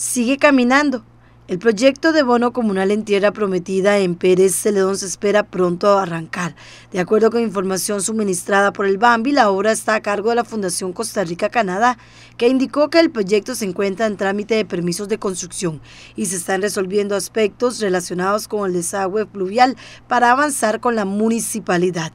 sigue caminando. El proyecto de bono comunal en tierra prometida en Pérez Celedón se espera pronto a arrancar. De acuerdo con información suministrada por el Bambi, la obra está a cargo de la Fundación Costa Rica-Canadá, que indicó que el proyecto se encuentra en trámite de permisos de construcción y se están resolviendo aspectos relacionados con el desagüe fluvial para avanzar con la municipalidad.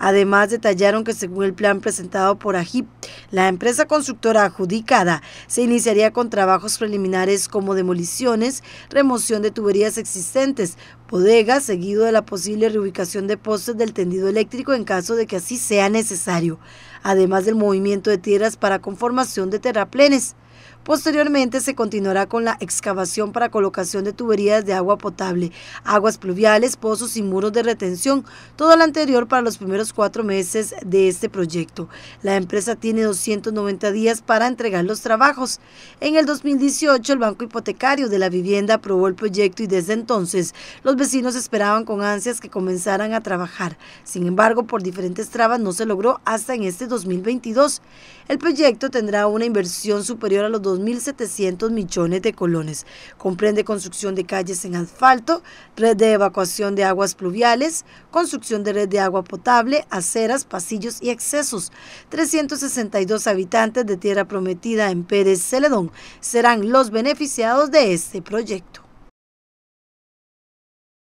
Además, detallaron que según el plan presentado por AGIP, la empresa constructora adjudicada se iniciaría con trabajos preliminares como demoliciones, remoción de tuberías existentes, bodegas, seguido de la posible reubicación de postes del tendido eléctrico en caso de que así sea necesario, además del movimiento de tierras para conformación de terraplenes. Posteriormente se continuará con la excavación para colocación de tuberías de agua potable, aguas pluviales, pozos y muros de retención, todo lo anterior para los primeros cuatro meses de este proyecto. La empresa tiene 290 días para entregar los trabajos. En el 2018 el Banco Hipotecario de la Vivienda aprobó el proyecto y desde entonces los vecinos esperaban con ansias que comenzaran a trabajar. Sin embargo, por diferentes trabas no se logró hasta en este 2022. El proyecto tendrá una inversión superior a los 2.700 millones de colones. Comprende construcción de calles en asfalto, red de evacuación de aguas pluviales, construcción de red de agua potable, aceras, pasillos y accesos. 362 habitantes de Tierra Prometida en Pérez Celedón serán los beneficiados de este proyecto.